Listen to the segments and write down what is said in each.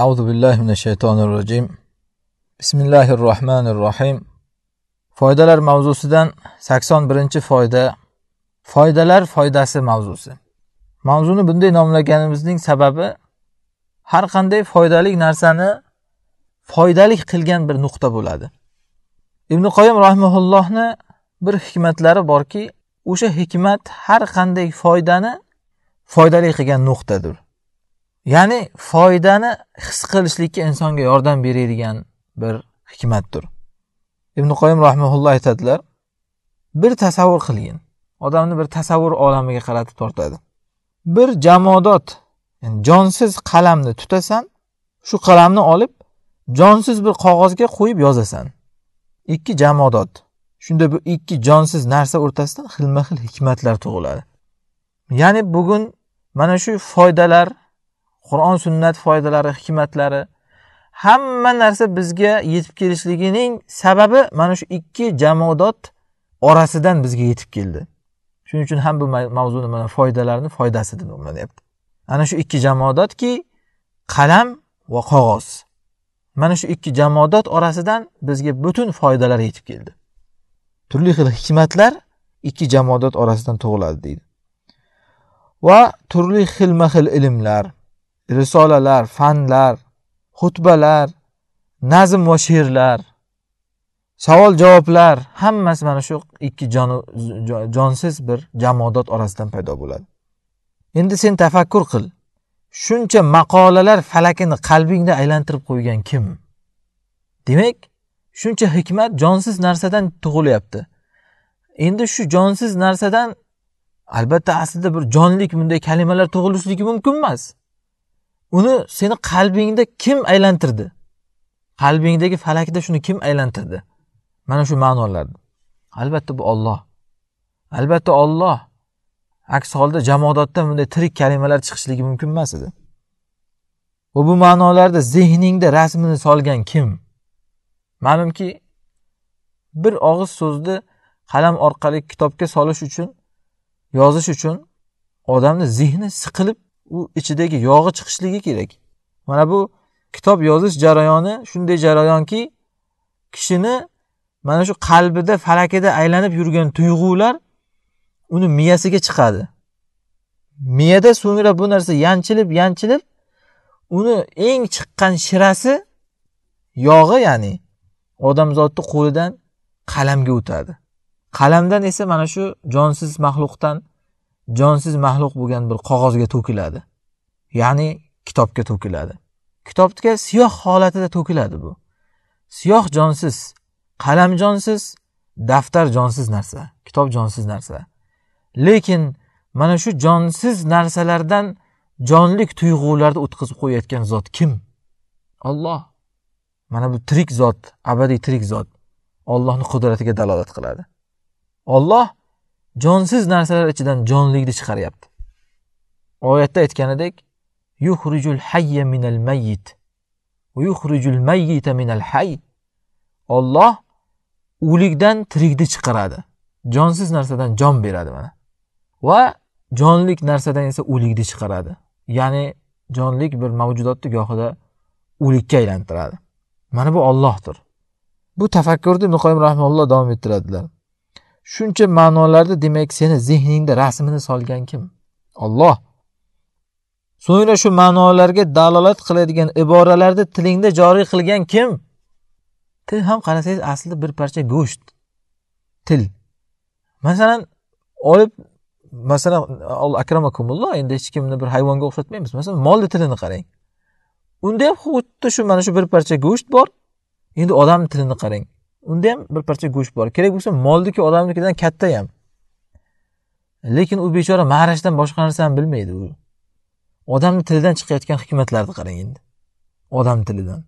أعوذ بالله من الشيطان الرجيم بسم الله الرحمن الرحيم foydalar mavzusidan sakson birinchi foyda foydalar foydasi mavzusi mavzuni bunday nomlaganimizning sababi har qanday foydali narsani foydali qilgan bir nuqta bo'ladi ibn qoyim rahimaullohni bir hikmatlari borki o'sha hikmat har qanday foydani foydali qilgan nuqtadir ya'ni foydani his qilishlikka insonga yordam beradigan bir hikmatdir ibn qoyim rahmaulloh aytadilar bir tasavvur qilgin odamni bir tasavvur olamiga qaratib tortadi bir jamodot yani jonsiz qalamni tutasan shu qalamni olib jonsiz bir qog'ozga qo'yib yozasan ikki jamodot shunda bu ikki jonsiz narsa o'rtasidan xilma xil hikmatlar tug'iladi ya'ni bugun mana shu foydalar qur'on sunnat foydalari hikmatlari hamma narsa bizga yetib kelishligining sababi mana shu ikki jamodot orasidan bizga yetib keldi shuning uchun ham bu mavzuni mana foydalarini foydasi deb nomlanyapti ana shu ikki jamodotki qalam va qog'oz mana shu ikki jamodot orasidan bizga butun foydalar yetib keldi turli xil hikmatlar ikki jamodot orasidan tug'iladi deydi va turli xilma xil ilmlar risolalar fanlar xutbalar nazm va she'rlar savol javoblar hammasi mana shu ikki jonsiz bir jamodot orasidan paydo bo'ladi endi sen tafakkur qil shuncha maqolalar falakini qalbingda aylantirib qo'ygan kim demak shuncha hikmat jonsiz narsadan tug'ilyapti endi shu jonsiz narsadan albatta aslida bir jonlik bunday kalimalar tug'ilishligi mumkin emas uni seni qalbingda kim aylantirdi qalbingdagi falakda shuni kim aylantirdi mana shu ma'nolarni albatta bu olloh albatta olloh aks holda jamodotdan bunday tirik kalimalar chiqishligi mumkin emas edi va bu ma'nolarda zehningda rasmini solgan kim ma'lumki bir og'iz so'zni qalam orqali kitobga solish uchun yozish uchun odamni zehni siqilib u ichidagi yog'i chiqishligi kerak mana bu kitob yozish jarayoni shunday jarayonki kishini mana shu qalbida falakida aylanib yurgan tuyg'ular uni miyasiga chiqadi miyada so'ngra bu narsa yanchilib yanchilib uni eng chiqqan shirasi yog'i ya'ni odamzodni qo'lidan qalamga o'tadi qalamdan esa mana shu jonsiz maxluqdan jonsiz maxluq bo'lgan bir qog'ozga to'kiladi ya'ni kitobga to'kiladi kitobga siyoh holatida to'kiladi bu siyoh jonsiz qalam jonsiz daftar jonsiz narsa kitob jonsiz narsa lekin mana shu jonsiz narsalardan jonlik tuyg'ularni o'tkazib qo'yayotgan zot kim olloh mana bu tirik zot abadiy tirik zot ollohni qudratiga dalolat qiladi olloh jonsiz narsalar ichidan jonlikni chiqaryapti oyatda aytganidek yuhrijul hayya minal mayyit va yuhrijul mayyita minal hayy Alloh o'likdan tirikni chiqaradi jonsiz narsadan jon beradi mana va jonlik narsadan esa o'likni chiqaradi ya'ni jonlik bir mavjudotni gohida o'likka aylantiradi mana bu Allohdir bu tafakkurni ibn qoyim rahimulloh davom ettiradilar shuncha ma'nolarda demak seni zehningda rasmini solgan kim olloh so'ngra shu ma'nolarga dalolat qiladigan iboralarni tilingda joriy qilgan kim til ham qarasangiz aslida bir parcha go'sht til masalan olib masalan akramakumulloh endi hech kimni bir hayvonga o'xshatmaymiz masalan molni tilini qarang unda ham xuddi shu mana shu bir parcha go'sht bor endi odam tilini qarang unda ham bir parcha go'sht bor kerak bo'lsa molniki odamnikidan katta ham lekin u bechora ma'rashdan boshqa narsani bilmaydi u odamni tilidan chiqayotgan hikmatlarni qarang endi odam tilidan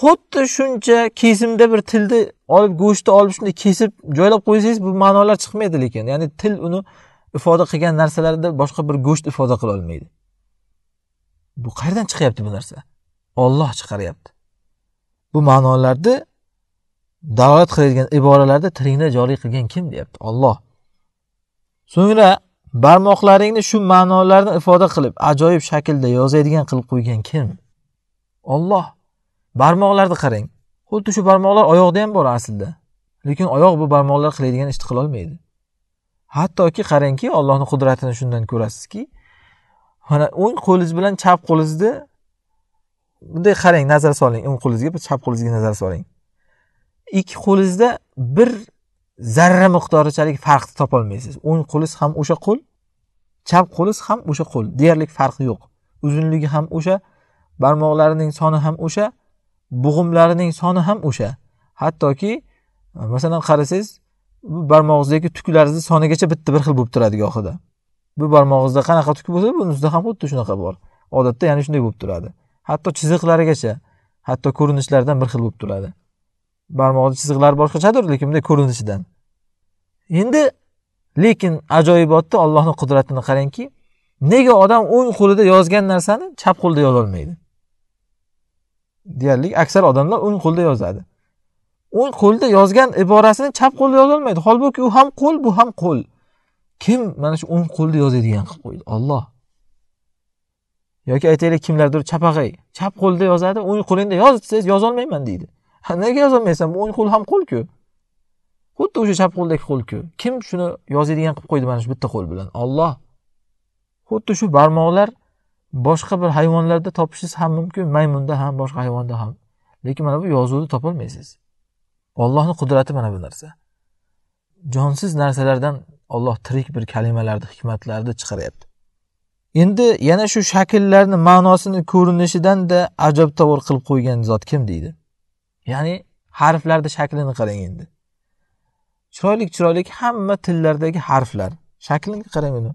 xuddi shuncha kesimda bir tilni olib go'shtni olib shunday kesib joylab qo'ysangiz bu ma'nolar chiqmaydi lekin ya'ni til uni ifoda qilgan narsalarda boshqa bir go'sht ifoda qila olmaydi bu qayerdan chiqyapti bu narsa olloh chiqaryapti bu ma'nolarni da'vat qilayotgan iboralarda tilingni joriy qilgan kim deyapti olloh so'ngra barmoqlaringni shu ma'nolarni ifoda qilib ajoyib shaklda yozadigan qilib qo'ygan kim olloh barmoqlarni qarang xuddi shu barmoqlar oyoqda ham bor aslida lekin oyoq bu barmoqlar qiladigan ishni qilolmaydi hattoki qarangki ollohni qudratini shundan ko'rasizki mana o'ng qo'lingiz bilan chap qo'lingizni bunday qarang nazar soling o'ng qo'lingizga chap qo'lingizga nazar soling ikki qo'lingizda bir zarra miqdorichalik farqni topolmaysiz o'ng qo'lingiz ham o'sha qo'l chap qo'lingiz ham o'sha qo'l deyarli farqi yo'q uzunligi ham o'sha barmoqlarining soni ham o'sha bug'umlarining soni ham o'sha hattoki masalan qarasangiz bu barmog'ingizdagi tuklarni sonigacha bitta bir xil bo'lib turadi gohida bu barmog'ingizda qanaqa tuk bo'lsa bunisida ham xuddi shunaqa bor odatda ya'ni shunday bo'lib turadi hatto chiziqlarigacha hatto ko'rinishlardan bir xil bo'lib turadi barmoqni chiziqlari boshqachadir lekin bunday ko'rinishidan endi lekin ajoyibotda allohni qudratini qarangki nega odam o'ng qo'lida yozgan narsani chap qo'lda yozolmaydi deyarli aksar odamlar o'ng qo'lda yozadi o'ng qo'lda yozgan iborasini chap qo'lda yozolmaydi holbuki u ham qo'l bu ham qo'l kim mana shu o'ng qo'lda yozadigan qilib qo'ydi olloh yoki aytaylik kimlardir chapag'ay chap qo'lda yozadi o'ng qo'lingda yoz desangiz yozolmayman deydi nega yozolmaysan bu o'ng qo'l ham qo'lku xuddi o'sha chap qo'ldagi qo'lku kim shuni yozadigan qilib qo'ydi mana shu bitta qo'l bilan olloh xuddi shu barmoqlar boshqa bir hayvonlarda topishingiz ham mumkin maymunda ham boshqa hayvonda ham lekin mana bu yozuvni topolmaysiz ollohni qudrati mana bu narsa jonsiz narsalardan olloh tirik bir kalimalarni hikmatlarni chiqaryapti endi yana shu shakllarni ma'nosini ko'rinishidan da ajabtovur qilib qo'ygan zot kim deydi ya'ni harflarni shaklini qarang endi chiroyli chiroyli hamma tillardagi harflar shaklini qarang uni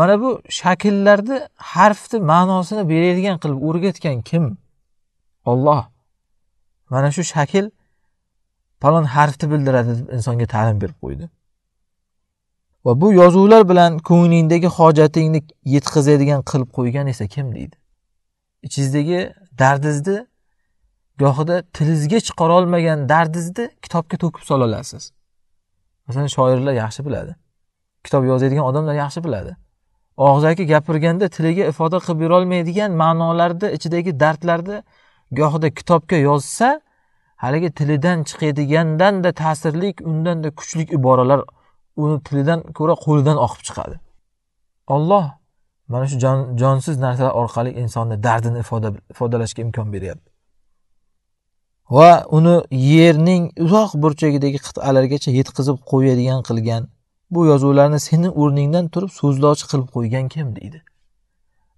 mana bu shakllarni harfni ma'nosini beradigan qilib o'rgatgan kim olloh mana shu shakl falon harfni bildiradi deb insonga ta'lim berib qo'ydi va bu yozuvlar bilan ko'nglingdagi hojatingni yetkazadigan qilib qo'ygan esa kim deydi ichingizdagi dardingizni gohida tilingizga chiqarolmagan dardingizni kitobga to'kib sola olasiz masalan shoirlar yaxshi biladi kitob yozadigan odamlar yaxshi biladi og'zaki gapirganda tiliga ifoda qilib berolmaydigan ma'nolarni ichidagi dardlarni gohida kitobga yozsa haligi tilidan chiqadigandanda ta'sirli undanda kuchli iboralar uni tilidan ko'ra qo'lidan oqib chiqadi olloh mana shu jonsiz narsalar orqali insonni dardini ifoda ifodalashga imkon beryapti va uni yerning uzoq burchagidagi qit'alargacha yetkazib qo'yadigan qilgan bu yozuvlarni seni o'rningdan turib so'zlovchi qilib qo'ygan kim deydi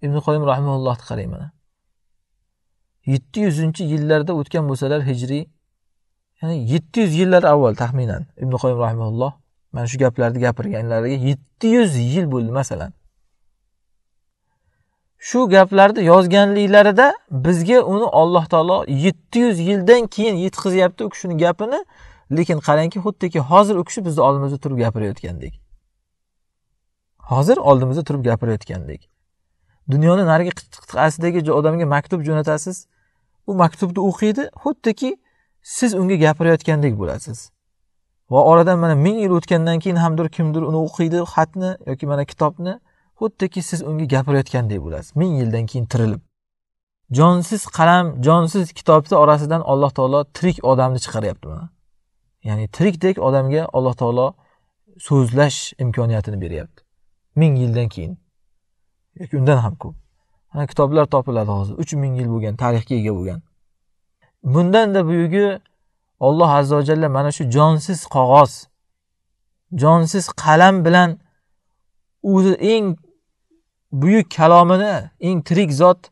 ibn qoyim rahimallohni qarang mana yetti yuzinchi yillarda o'tgan bo'lsalar hijriy ya'ni yetti yuz yillar avval taxminan ibn qoyim rahimalloh mana shu gaplarni gapirganlariga yetti yuz yil bo'ldi masalan shu gaplarni yozganliklarida bizga uni alloh taolo yetti yuz yildan keyin yetkazyapti u kishini gapini lekin qarangki xuddiki hozir u kishi bizni oldimizda turib gapirayotgandek hozir oldimizda turib gapirayotgandek dunyoni narigi qit'asidagi odamga maktub jo'natasiz u maktubni o'qiydi xuddiki siz unga gapirayotgandek bo'lasiz va oradan mana ming yil o'tgandan keyin hamdir kimdir uni o'qiydi xatni yoki mana kitobni xuddiki siz unga gapirayotgandek bo'lasiz ming yildan keyin tirilib jonsiz qalam jonsiz kitobni orasidan alloh taolo tirik odamni chiqaryapti mana ya'ni tirikdek odamga alloh taolo so'zlash imkoniyatini beryapti ming yildan keyin yoki undan ham ko'p mana kitoblar topiladi hozir uch ming yil bo'lgan tarixga ega bo'lgan bundanda buyugi alloh azza va mana shu jonsiz qog'oz jonsiz qalam bilan o'zi eng buyuk kalomini eng tirik zot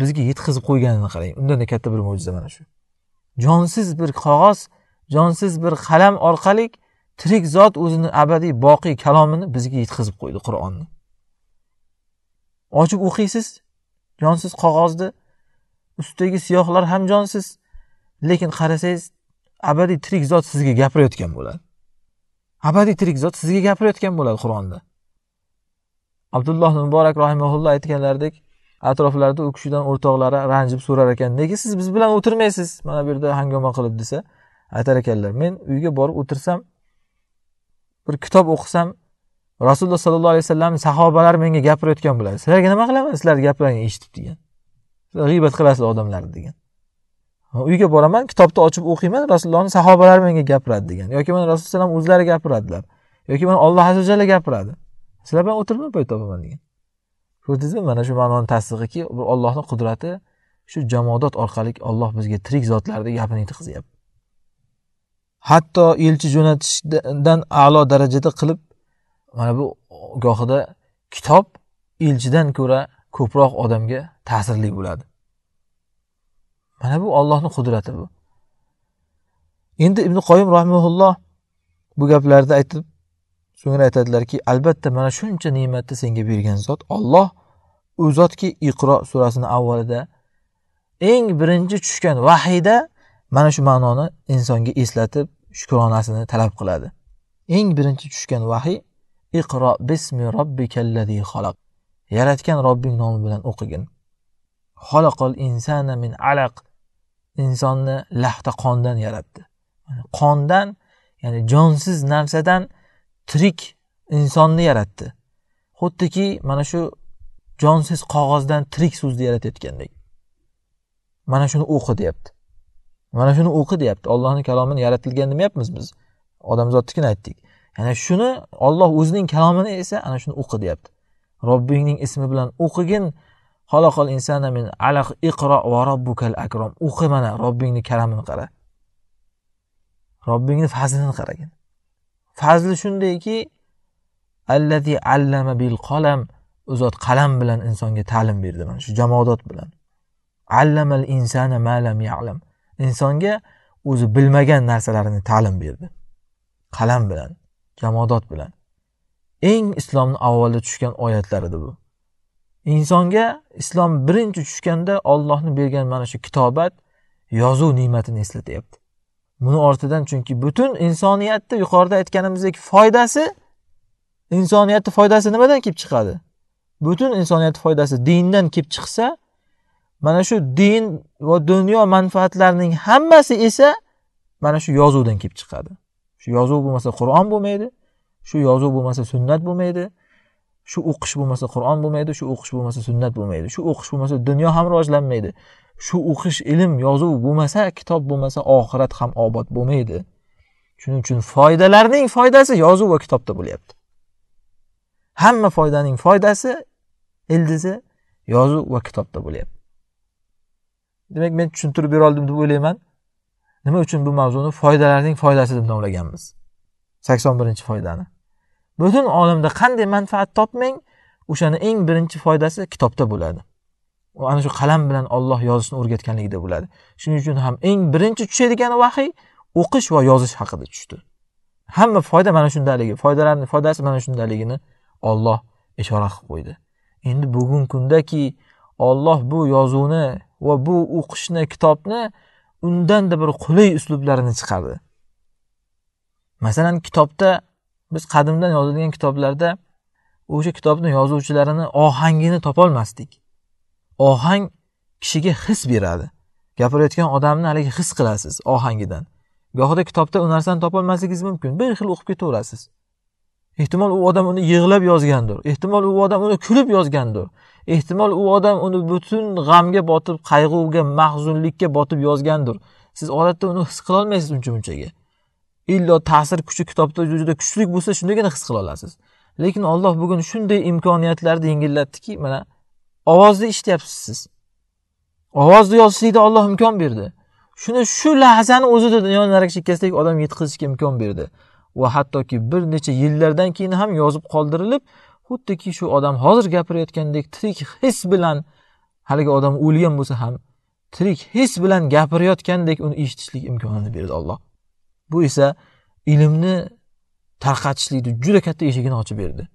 bizga yetkazib qo'yganini qarang da katta bir mo'jiza mana shu jonsiz bir qog'oz jonsiz bir qalam orqali tirik zot o'zini abadiy boqiy kalomini bizga yetkazib qo'ydi qur'onni ochib o'qiysiz jonsiz qog'ozni ustidagi siyohlar ham jonsiz lekin qarasangiz abadiy tirik zot sizga gapirayotgan bo'ladi abadiy tirik zot sizga gapirayotgan bo'ladi qur'onda abdulloh muborak rahimaulloh aytganlaridek atroflarida u kishidan o'rtoqlari ranjib so'rar ekan nega siz biz bilan o'tirmaysiz mana bu yerda hangoma qilib desa aytar ekanlar men uyga borib o'tirsam bir kitob o'qisam rasululloh sollallohu alayhi vasallam sahobalar menga gapirayotgan bo'ladi sizlarga nima qilaman sizlarni gaplaringni eshitib degan g'iybat qilasizlar odamlarni degan uyga boraman kitobni ochib o'qiyman rasulullohni sahobalari menga gapiradi degan yoki mana rasululloh alayhi vasallam o'zlari gapiradilar yoki mana alloh azajalla gapiradi sizlar bilan o'tiribman pay topaman degan ko'rdingizmi mana shu ma'noni tasdig'iki bir ollohni qudrati shu jamodot orqali olloh bizga tirik zotlarni gapini yetkazyapti hatto elchi jo'natishdan a'lo darajada qilib mana bu gohida kitob elchidan ko'ra ko'proq odamga ta'sirli bo'ladi mana bu ollohni qudrati bu endi ibn qoyim rahimaulloh bu gaplarni aytib so'ngra aytadilarki albatta mana shuncha ne'matni senga bergan zot olloh u zotki iqro surasini avvalida eng birinchi tushgan vahiyda mana shu ma'noni insonga eslatib shukronasini talab qiladi eng birinchi tushgan vahiy iqro bismi robbikallazi xalaq yaratgan robbing nomi bilan o'qigin xalaqal insana min alaq insonni lahta qondan yaratdi qondan ya'ni jonsiz narsadan tirik insonni yaratdi xuddiki mana shu jonsiz qog'ozdan tirik so'zni yaratayotgandek mana shuni o'qi deyapti mana shuni o'qi deyapti ollohni kalomini yaratilgan demayapmiz biz odamzodnikini aytdik ya'ni shuni olloh o'zining kalomini esa ana shuni o'qi deyapti robbingning ismi bilan o'qigin xaloqal insana min alaq iqro va robbukal akrom o'qi mana robbingni karamini qara robbingni fazlini qaragin fazli shundayki allazi allama bil qalam u zot qalam bilan insonga ta'lim berdi mana shu jamoadot bilan allamal insana ma lam ya'lam insonga o'zi bilmagan narsalarini ta'lim berdi qalam bilan jamoadot bilan eng islomni avvalda tushgan oyatlar edi bu insonga islom birinchi tushganda ollohni bergan mana shu kitobat yozuv ne'matini eslatyapti buni ortidan chunki butun insoniyatni yuqorida aytganimizdek foydasi insoniyatni foydasi nimadan kelib chiqadi butun insoniyat foydasi dindan kelib chiqsa mana shu din va dunyo manfaatlarining hammasi esa mana shu yozuvdan kelib chiqadi shu yozuv bo'lmasa qur'on bo'lmaydi shu yozuv bo'lmasa sunnat bo'lmaydi shu o'qish bo'lmasa qur'on bo'lmaydi shu o'qish bo'lmasa sunnat bo'lmaydi shu o'qish bo'lmasa dunyo ham rivojlanmaydi shu o'qish ilm yozuv bo'lmasa kitob bo'lmasa oxirat ham obod bo'lmaydi shuning uchun foydalarning foydasi yozuv va kitobda bo'lyapti hamma foydaning foydasi ildizi yozuv va kitobda bo'lyapti demak men tushuntirib beroldim deb o'ylayman nima uchun bu mavzuni foydalarning foydasi deb nomlaganmiz sakson birinchi foydani butun olamda qanday manfaat topmang o'shani eng birinchi foydasi kitobda bo'ladi u ana shu qalam bilan olloh yozishni o'rgatganligida bo'ladi shuning uchun ham eng birinchi tushadigan vahiy o'qish va yozish haqida tushdi hamma foyda mana shundaligi foydalarni foydasi mana shundaligini olloh ishora qilib qo'ydi endi bugungi kundaki olloh bu yozuvni va bu o'qishni kitobni undanda bir qulay uslublarini chiqardi masalan kitobda biz qadimdan yozilgan kitoblarda o'sha kitobni yozuvchilarini ohangini topolmasdik ohang kishiga his beradi gapirayotgan odamni haligi his qilasiz ohangidan gohida kitobda u narsani topolmasligingiz mumkin bir xil o'qib ketaverasiz ehtimol u odam uni yig'lab yozgandir ehtimol u odam uni kulib yozgandir ehtimol u odam uni butun g'amga botib qayg'uga mahzunlikka botib yozgandir siz odatda uni his qilolmaysiz uncha munchaga illo ta'sir kuchi kitobda juda kuchli bo'lsa shundagina his qila olasiz lekin olloh bugun shunday imkoniyatlarni yengillatdiki mana ovozda eshityapsiz siz ovozda yozishlikda olloh imkon berdi shuni shu lahzani o'zida dunyoni narak chekkasidagi odam yetkazishga imkon berdi va hattoki bir necha yillardan keyin ham yozib qoldirilib xuddiki shu odam hozir gapirayotgandek tirik his bilan haligi odam o'lgan bo'lsa ham tirik his bilan gapirayotgandek uni eshitishlik imkonini berdi olloh bu esa ilmni tarqatishlikni juda katta eshigini ochib berdi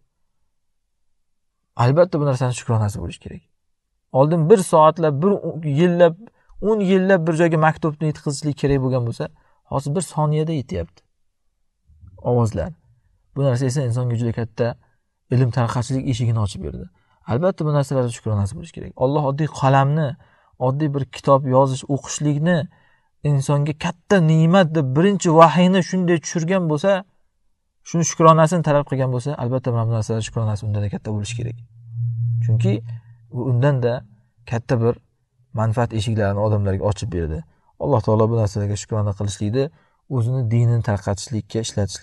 albatta bu narsani shukronasi bo'lishi kerak oldin bir soatlab bir yillab o'n yillab bir joyga maktubni yetkazishlik kerak bo'lgan bo'lsa hozir bir soniyada yetyapti ovozlar bu narsa esa insonga juda katta ilm tarqatishlik eshigini ochib berdi albatta bu narsalarga shukronasi bo'lish kerak alloh oddiy qalamni oddiy bir kitob yozish o'qishlikni insonga katta ne'mat deb birinchi vahiyni shunday tushirgan bo'lsa shuni shukronasini talab qilgan bo'lsa albatta mana bu narsalar shukronasi undanda katta bo'lishi kerak chunki u undanda katta bir manfaat eshiklarini odamlarga ochib berdi alloh taolo bu narsalarga shukrona qilishlikni o'zini dinini tarqatishlikka ishlatish